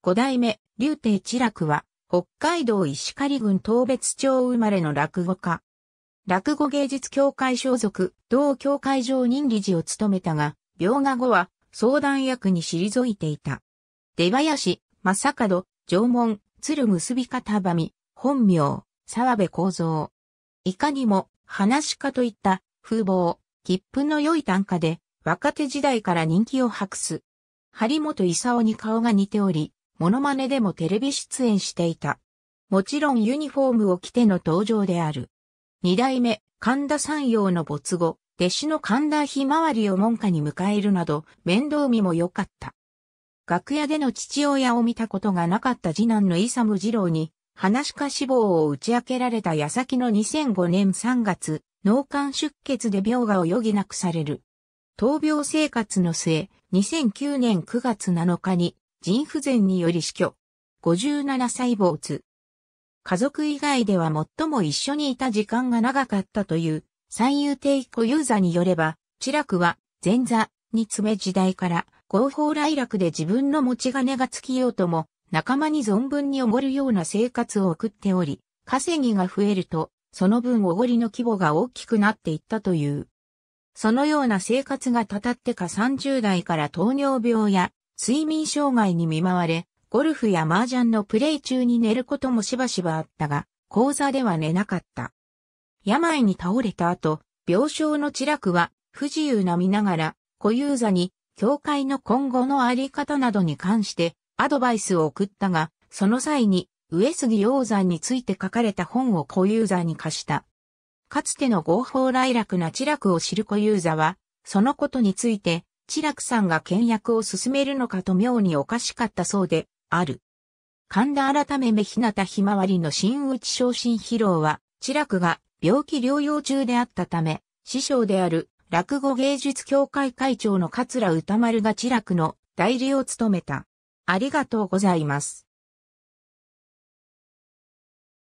五代目、竜亭智楽は、北海道石狩郡東別町生まれの落語家。落語芸術協会所属、同協会上任理事を務めたが、病画後は相談役に退いていた。出林、正門、縄文、鶴結び方ばみ、本名、沢部幸三。いかにも、話し家といった風貌、切符の良い短歌で、若手時代から人気を博す。張本勲に顔が似ており、モノマネでもテレビ出演していた。もちろんユニフォームを着ての登場である。二代目、神田山陽の没後、弟子の神田ひまわりを門下に迎えるなど、面倒見も良かった。楽屋での父親を見たことがなかった次男のイサム二郎に、話か死亡を打ち明けられた矢先の2005年3月、脳幹出血で病がを余儀なくされる。闘病生活の末、2009年9月7日に腎不全により死去。57歳没。家族以外では最も一緒にいた時間が長かったという、三遊亭小遊座によれば、知楽は前座、に詰め時代から、合法来楽で自分の持ち金が尽きようとも、仲間に存分におごるような生活を送っており、稼ぎが増えると、その分おごりの規模が大きくなっていったという。そのような生活がたたってか30代から糖尿病や睡眠障害に見舞われ、ゴルフや麻雀のプレイ中に寝ることもしばしばあったが、講座では寝なかった。病に倒れた後、病床の地楽は不自由な見ながら、小遊座に、教会の今後のあり方などに関してアドバイスを送ったが、その際に、上杉鷹山について書かれた本を小遊座に貸した。かつての合法来楽な地楽を知る小遊座は、そのことについて、ラ楽さんが倹約を進めるのかと妙におかしかったそうで、ある。神田改め目日向ひまわりの新内昇進披露は、ラクが病気療養中であったため、師匠である落語芸術協会会長の桂歌丸がラクの代理を務めた。ありがとうございます。